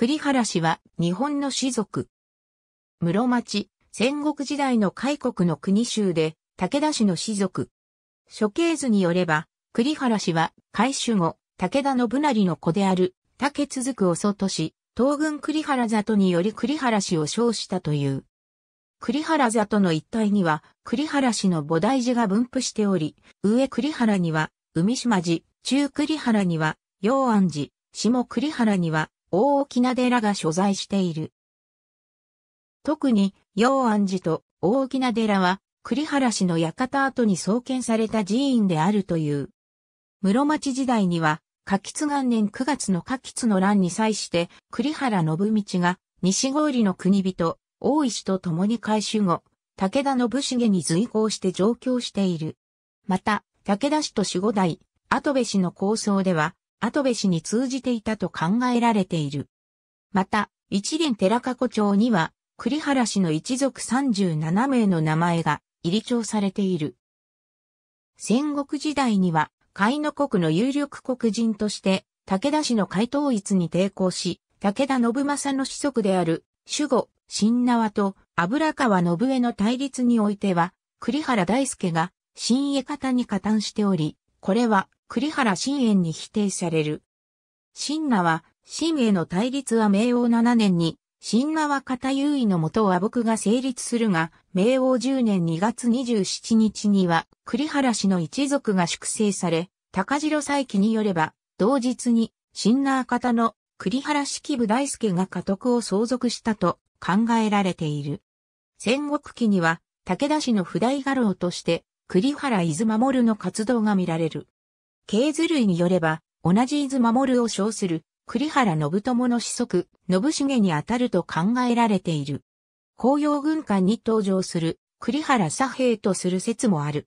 栗原氏は日本の士族。室町、戦国時代の開国の国衆で、武田氏の士族。処刑図によれば、栗原氏は、開守後、武田信成の子である、竹続くおとし、東軍栗原里により栗原氏を称したという。栗原里の一帯には、栗原氏の菩提寺が分布しており、上栗原には、海島寺、中栗原には、陽安寺、下栗原には、大きな寺が所在している。特に、陽安寺と大きな寺は、栗原氏の館跡に創建された寺院であるという。室町時代には、柿津元年9月の柿津の乱に際して、栗原信道が、西郡の国人、大石と共に改修後、武田信繁に随行して上京している。また、武田氏と守護代、跡部氏の構想では、後部氏に通じていたと考えられている。また、一連寺加古町には、栗原氏の一族37名の名前が入り調されている。戦国時代には、海の国の有力国人として、武田氏の海統一に抵抗し、武田信正の子息である、守護、新縄と油川信江の対立においては、栗原大輔が、新江方に加担しており、これは栗原新縁に否定される。新名は、新への対立は明王7年に、新名は片優位のもと和睦が成立するが、明王10年2月27日には、栗原氏の一族が粛清され、高城再起によれば、同日に、新名方の栗原式部大輔が家督を相続したと考えられている。戦国期には、武田氏の不代家老として、栗原伊豆守の活動が見られる。系図類によれば、同じ伊豆守を称する栗原信友の子息、信重にあたると考えられている。紅葉軍艦に登場する栗原左兵とする説もある。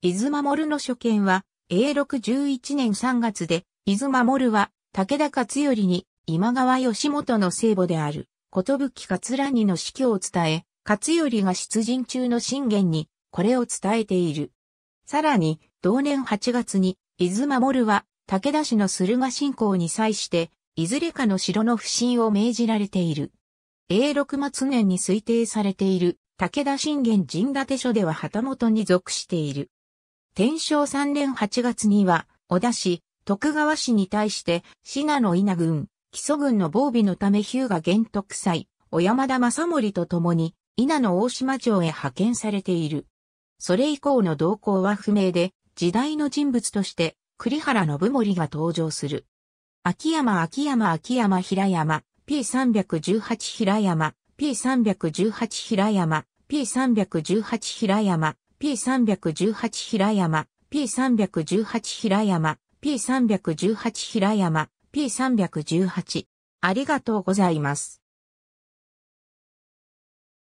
伊豆守の所見は、永禄11年3月で、伊豆守は武田勝頼に今川義元の聖母である、ことぶき桂にの死去を伝え、勝頼が出陣中の信玄に、これを伝えている。さらに、同年8月に、伊豆守は、武田氏の駿河信仰に際して、いずれかの城の不信を命じられている。永禄末年に推定されている、武田信玄陣立書では旗本に属している。天正3年8月には、小田市、徳川市に対して、信濃稲軍、基礎軍の防備のため日向玄徳祭、小山田正森と共に、稲の大島城へ派遣されている。それ以降の動向は不明で、時代の人物として、栗原信盛が登場する。秋山秋山秋山平山 P318 平山 P318 平山 P318 平山 P318 平山 P318 平山 P318 平山 P318 ありがとうございます。